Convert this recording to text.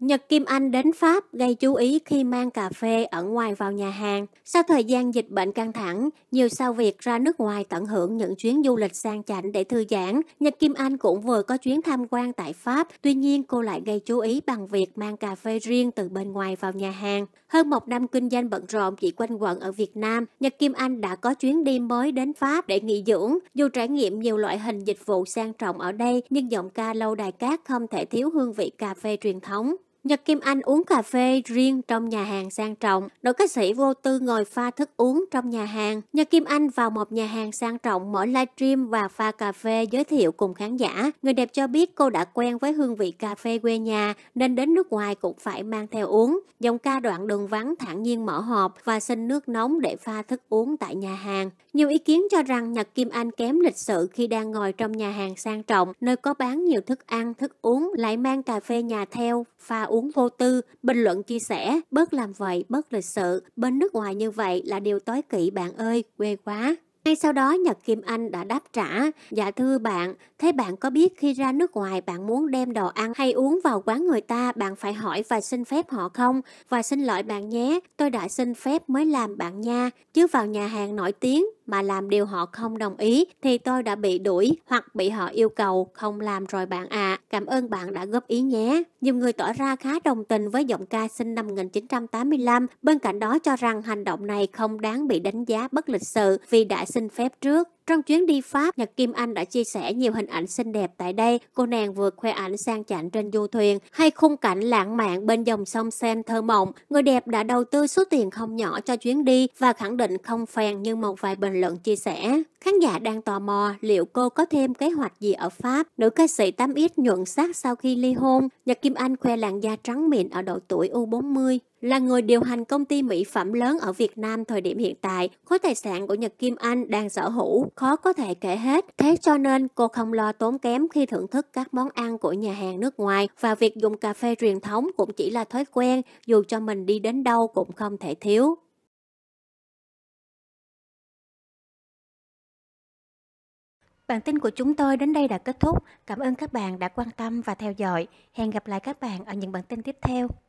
Nhật Kim Anh đến Pháp gây chú ý khi mang cà phê ở ngoài vào nhà hàng. Sau thời gian dịch bệnh căng thẳng, nhiều sao Việt ra nước ngoài tận hưởng những chuyến du lịch sang chảnh để thư giãn. Nhật Kim Anh cũng vừa có chuyến tham quan tại Pháp, tuy nhiên cô lại gây chú ý bằng việc mang cà phê riêng từ bên ngoài vào nhà hàng. Hơn một năm kinh doanh bận rộn chỉ quanh quẩn ở Việt Nam, Nhật Kim Anh đã có chuyến đi mới đến Pháp để nghỉ dưỡng. Dù trải nghiệm nhiều loại hình dịch vụ sang trọng ở đây, nhưng giọng ca lâu đài cát không thể thiếu hương vị cà phê truyền thống. Nhật Kim Anh uống cà phê riêng trong nhà hàng sang trọng. Nữ ca sĩ vô tư ngồi pha thức uống trong nhà hàng. Nhật Kim Anh vào một nhà hàng sang trọng mở livestream và pha cà phê giới thiệu cùng khán giả. Người đẹp cho biết cô đã quen với hương vị cà phê quê nhà nên đến nước ngoài cũng phải mang theo uống. Dòng ca đoạn đường vắng thản nhiên mở hộp và xin nước nóng để pha thức uống tại nhà hàng. Nhiều ý kiến cho rằng Nhật Kim Anh kém lịch sự khi đang ngồi trong nhà hàng sang trọng nơi có bán nhiều thức ăn, thức uống lại mang cà phê nhà theo pha uống vô tư, bình luận chia sẻ, bớt làm vậy, bớt lịch sự, bên nước ngoài như vậy là điều tối kỵ bạn ơi, quê quá. Ngay sau đó Nhật Kim Anh đã đáp trả, dạ thưa bạn, thế bạn có biết khi ra nước ngoài bạn muốn đem đồ ăn hay uống vào quán người ta bạn phải hỏi và xin phép họ không? Và xin lỗi bạn nhé, tôi đã xin phép mới làm bạn nha, chứ vào nhà hàng nổi tiếng mà làm điều họ không đồng ý thì tôi đã bị đuổi hoặc bị họ yêu cầu không làm rồi bạn ạ. Cảm ơn bạn đã góp ý nhé. Nhiều người tỏ ra khá đồng tình với giọng ca sinh năm 1985, bên cạnh đó cho rằng hành động này không đáng bị đánh giá bất lịch sự vì đã xin phép trước. Trong chuyến đi Pháp, Nhật Kim Anh đã chia sẻ nhiều hình ảnh xinh đẹp tại đây. Cô nàng vừa khoe ảnh sang chảnh trên du thuyền hay khung cảnh lãng mạn bên dòng sông Sen thơ mộng. Người đẹp đã đầu tư số tiền không nhỏ cho chuyến đi và khẳng định không phèn như một vài bình luận chia sẻ. Khán giả đang tò mò liệu cô có thêm kế hoạch gì ở Pháp. Nữ ca sĩ 8X nhuận sắc sau khi ly hôn, Nhật Kim Anh khoe làn da trắng mịn ở độ tuổi U40. Là người điều hành công ty mỹ phẩm lớn ở Việt Nam thời điểm hiện tại, khối tài sản của Nhật Kim Anh đang sở hữu, khó có thể kể hết. Thế cho nên cô không lo tốn kém khi thưởng thức các món ăn của nhà hàng nước ngoài và việc dùng cà phê truyền thống cũng chỉ là thói quen, dù cho mình đi đến đâu cũng không thể thiếu. Bản tin của chúng tôi đến đây đã kết thúc. Cảm ơn các bạn đã quan tâm và theo dõi. Hẹn gặp lại các bạn ở những bản tin tiếp theo.